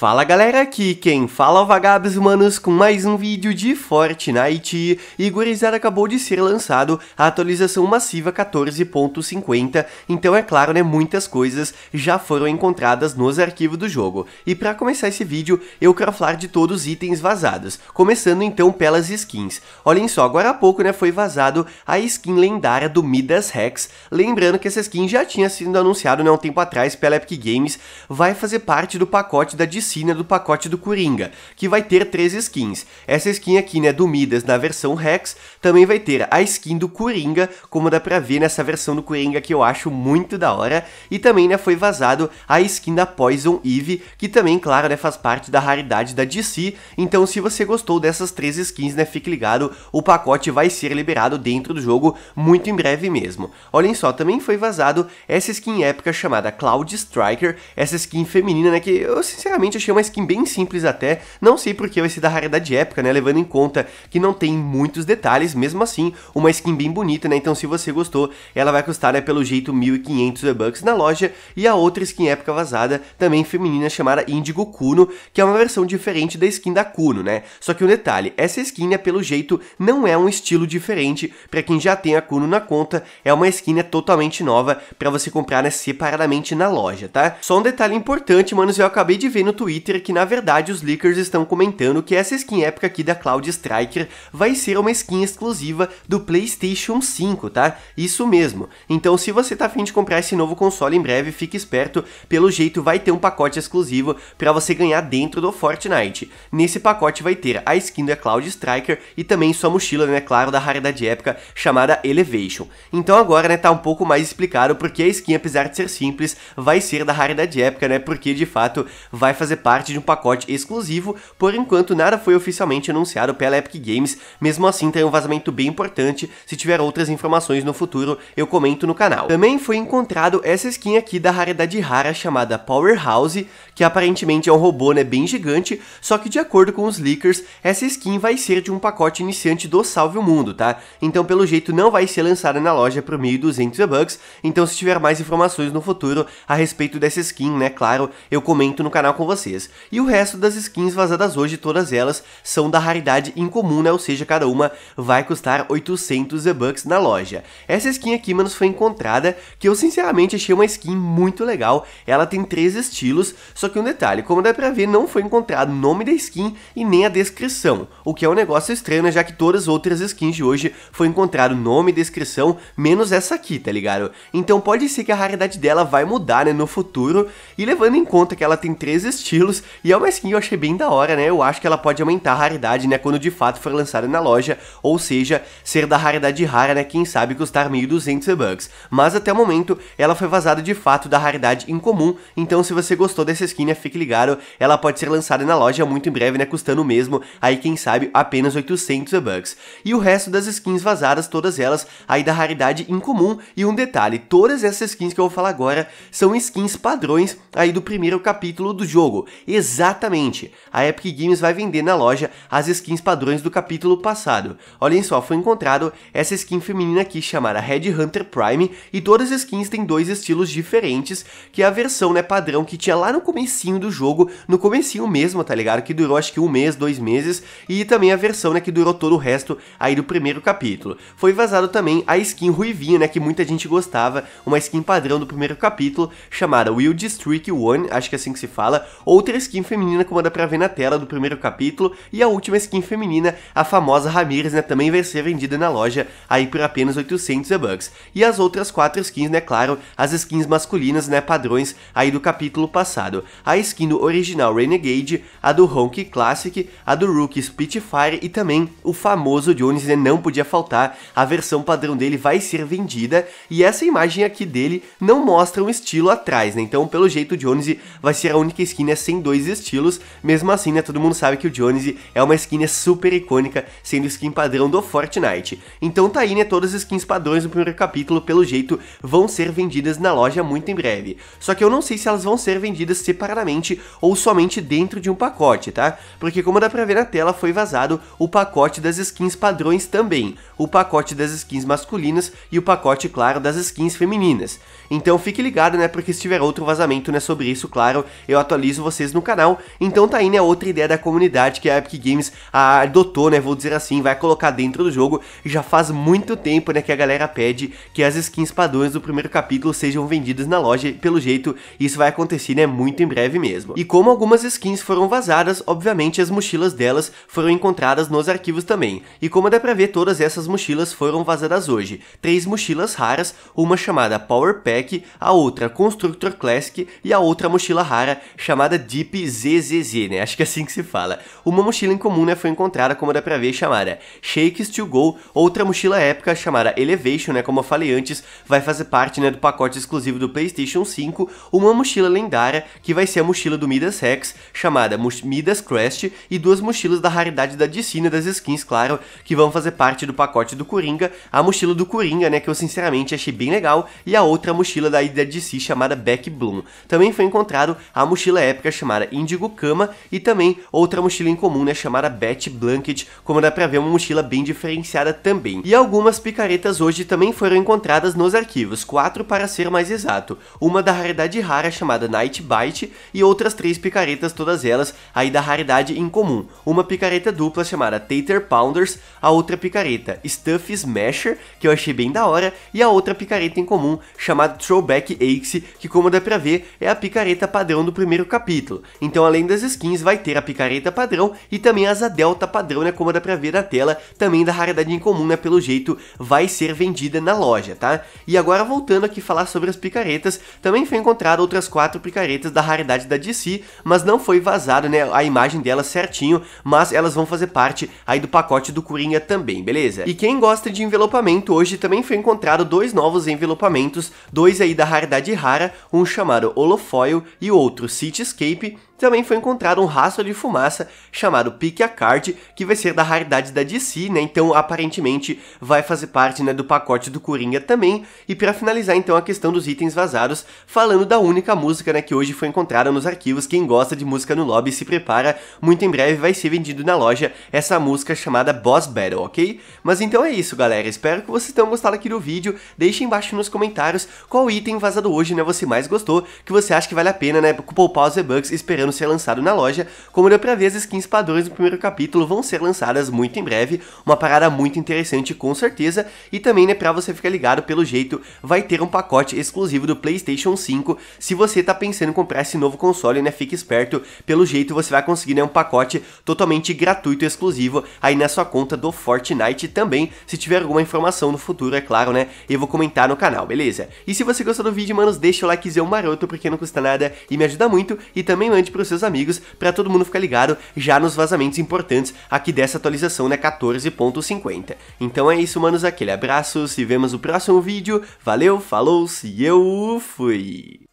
Fala galera, aqui quem fala é o Vagabos Humanos com mais um vídeo de Fortnite e gurizada acabou de ser lançado a atualização massiva 14.50, então é claro né, muitas coisas já foram encontradas nos arquivos do jogo. E para começar esse vídeo eu quero falar de todos os itens vazados, começando então pelas skins. Olhem só, agora há pouco né, foi vazado a skin lendária do Midas Rex, lembrando que essa skin já tinha sido anunciado né, um tempo atrás pela Epic Games, vai fazer parte do pacote da DC Lucina do pacote do Coringa, que vai ter três skins. Essa skin aqui, né, do Midas na versão Rex, também vai ter a skin do Coringa, como dá pra ver nessa versão do Coringa que eu acho muito da hora, e também, né, foi vazado a skin da Poison Eve, que também, claro, né, faz parte da raridade da DC, então se você gostou dessas três skins, né, fique ligado, o pacote vai ser liberado dentro do jogo muito em breve mesmo. Olhem só, também foi vazado essa skin épica chamada Cloud Striker, essa skin feminina, né, que eu sinceramente achei é uma skin bem simples até, não sei porque vai ser da raridade épica, né, levando em conta que não tem muitos detalhes, mesmo assim, uma skin bem bonita, né, então se você gostou, ela vai custar, né, pelo jeito 1.500 V-Bucks na loja, e a outra skin épica vazada, também feminina, chamada Indigo Kuno, que é uma versão diferente da skin da Kuno, né, só que o um detalhe, essa skin, né, pelo jeito, não é um estilo diferente, para quem já tem a Kuno na conta, é uma skin, né, totalmente nova, para você comprar, né, separadamente na loja, tá? Só um detalhe importante, manos, eu acabei de ver no Twitter, Twitter que na verdade os leakers estão comentando que essa skin épica aqui da Cloud Striker vai ser uma skin exclusiva do PlayStation 5, tá? Isso mesmo. Então se você tá afim de comprar esse novo console em breve, fique esperto, pelo jeito vai ter um pacote exclusivo para você ganhar dentro do Fortnite. Nesse pacote vai ter a skin da Cloud Striker e também sua mochila, né, claro, da raridade épica chamada Elevation. Então agora, né, tá um pouco mais explicado porque a skin, apesar de ser simples, vai ser da raridade épica, né, porque de fato vai fazer parte de um pacote exclusivo, por enquanto nada foi oficialmente anunciado pela Epic Games, mesmo assim tem um vazamento bem importante, se tiver outras informações no futuro eu comento no canal. Também foi encontrado essa skin aqui da raridade rara chamada Powerhouse, que aparentemente é um robô né, bem gigante, só que de acordo com os leakers, essa skin vai ser de um pacote iniciante do Salve o Mundo, tá? Então pelo jeito não vai ser lançada na loja por 1.200 bucks, então se tiver mais informações no futuro a respeito dessa skin, né, claro, eu comento no canal com vocês vocês. E o resto das skins vazadas hoje, todas elas, são da raridade incomum, né? Ou seja, cada uma vai custar 800 V-Bucks na loja. Essa skin aqui, mano, foi encontrada, que eu sinceramente achei uma skin muito legal. Ela tem três estilos, só que um detalhe, como dá pra ver, não foi encontrado o nome da skin e nem a descrição. O que é um negócio estranho, né? Já que todas as outras skins de hoje foi encontrado nome e descrição, menos essa aqui, tá ligado? Então pode ser que a raridade dela vai mudar, né? No futuro, e levando em conta que ela tem três estilos, estilos. E é uma skin que eu achei bem da hora, né? Eu acho que ela pode aumentar a raridade, né? Quando de fato for lançada na loja. Ou seja, ser da raridade rara, né? Quem sabe custar 1.200 V-Bucks. Mas até o momento, ela foi vazada de fato da raridade incomum. Então se você gostou dessa skin, né? Fique ligado. Ela pode ser lançada na loja muito em breve, né? Custando mesmo. Aí quem sabe apenas 800 V-Bucks. E o resto das skins vazadas, todas elas aí da raridade incomum. E um detalhe, todas essas skins que eu vou falar agora são skins padrões aí do primeiro capítulo do jogo Exatamente! A Epic Games vai vender na loja as skins padrões do capítulo passado. Olhem só, foi encontrado essa skin feminina aqui chamada Red Hunter Prime e todas as skins têm dois estilos diferentes, que é a versão né, padrão que tinha lá no comecinho do jogo, no comecinho mesmo, tá ligado? Que durou acho que um mês, dois meses, e também a versão né, que durou todo o resto aí do primeiro capítulo. Foi vazado também a skin ruivinha né, que muita gente gostava, uma skin padrão do primeiro capítulo, chamada Will Streak One, acho que é assim que se fala, outra skin feminina como dá pra ver na tela do primeiro capítulo, e a última skin feminina, a famosa Ramirez, né, também vai ser vendida na loja aí por apenas 800 E-Bucks. E as outras quatro skins, né, claro, as skins masculinas, né, padrões aí do capítulo passado. A skin do original Renegade, a do Honk Classic, a do Rookie Spitfire e também o famoso Jones, né, não podia faltar, a versão padrão dele vai ser vendida, e essa imagem aqui dele não mostra um estilo atrás, né, então pelo jeito o Jones vai ser a única skin a sem em dois estilos, mesmo assim, né, todo mundo sabe que o Jonesy é uma skin super icônica, sendo skin padrão do Fortnite. Então tá aí, né, todas as skins padrões do primeiro capítulo, pelo jeito, vão ser vendidas na loja muito em breve. Só que eu não sei se elas vão ser vendidas separadamente ou somente dentro de um pacote, tá? Porque como dá pra ver na tela, foi vazado o pacote das skins padrões também, o pacote das skins masculinas e o pacote, claro, das skins femininas. Então fique ligado, né, porque se tiver outro vazamento, né, sobre isso, claro, eu atualizo vocês no canal. Então tá aí, né, outra ideia da comunidade que a Epic Games adotou, né, vou dizer assim, vai colocar dentro do jogo. Já faz muito tempo, né, que a galera pede que as skins padrões do primeiro capítulo sejam vendidas na loja, pelo jeito isso vai acontecer, né, muito em breve mesmo. E como algumas skins foram vazadas, obviamente as mochilas delas foram encontradas nos arquivos também. E como dá pra ver, todas essas mochilas foram vazadas hoje. Três mochilas raras, uma chamada Power Pack, a outra Constructor Classic e a outra mochila rara chamada Deep ZZZ, né? Acho que é assim que se fala. Uma mochila em comum né, foi encontrada, como dá pra ver, chamada Shakes to Go. Outra mochila épica, chamada Elevation, né? Como eu falei antes, vai fazer parte né, do pacote exclusivo do PlayStation 5. Uma mochila lendária, que vai ser a mochila do Midas Rex, chamada Midas Crest. E duas mochilas da raridade da DC, né, das skins, claro, que vão fazer parte do pacote do Coringa. A mochila do Coringa, né? Que eu sinceramente achei bem legal. E a outra mochila da DC chamada Back Bloom. Também foi encontrado a mochila épica branca chamada Indigo Cama e também outra mochila em comum, né, chamada Bat Blanket, como dá pra ver, uma mochila bem diferenciada também. E algumas picaretas hoje também foram encontradas nos arquivos, quatro para ser mais exato, uma da raridade rara chamada Night Bite e outras três picaretas, todas elas aí da raridade incomum, uma picareta dupla chamada Tater Pounders, a outra picareta Stuff Smasher, que eu achei bem da hora, e a outra picareta em comum chamada Throwback Axe, que como dá pra ver, é a picareta padrão do primeiro capítulo então além das skins vai ter a picareta padrão e também a asa delta padrão, né, como dá pra ver na tela, também da raridade incomum, né, pelo jeito vai ser vendida na loja, tá? E agora voltando aqui falar sobre as picaretas, também foi encontrado outras quatro picaretas da raridade da DC, mas não foi vazado, né, a imagem delas certinho, mas elas vão fazer parte aí do pacote do Coringa também, beleza? E quem gosta de envelopamento, hoje também foi encontrado dois novos envelopamentos, dois aí da raridade rara, um chamado Holofoil e outro City Skin, Escape também foi encontrado um rastro de fumaça chamado Pique a Card, que vai ser da raridade da DC, né? Então, aparentemente, vai fazer parte né, do pacote do Coringa também. E para finalizar, então, a questão dos itens vazados, falando da única música né, que hoje foi encontrada nos arquivos. Quem gosta de música no lobby se prepara, muito em breve vai ser vendido na loja essa música chamada Boss Battle, ok? Mas então é isso, galera. Espero que vocês tenham gostado aqui do vídeo. Deixem embaixo nos comentários qual item vazado hoje né, você mais gostou, que você acha que vale a pena né, poupar os e-bucks esperando podendo ser lançado na loja, como deu pra ver, as skins padrões do primeiro capítulo vão ser lançadas muito em breve, uma parada muito interessante com certeza, e também, né, pra você ficar ligado, pelo jeito, vai ter um pacote exclusivo do Playstation 5, se você tá pensando em comprar esse novo console, né, fique esperto, pelo jeito você vai conseguir, né, um pacote totalmente gratuito e exclusivo aí na sua conta do Fortnite também, se tiver alguma informação no futuro, é claro, né, eu vou comentar no canal, beleza? E se você gostou do vídeo, manos, deixa o likezão maroto, porque não custa nada e me ajuda muito, e também mande pro para os seus amigos, para todo mundo ficar ligado já nos vazamentos importantes aqui dessa atualização, né, 14.50. Então é isso, manos, aquele abraço, se vemos no próximo vídeo, valeu, falou, se eu fui!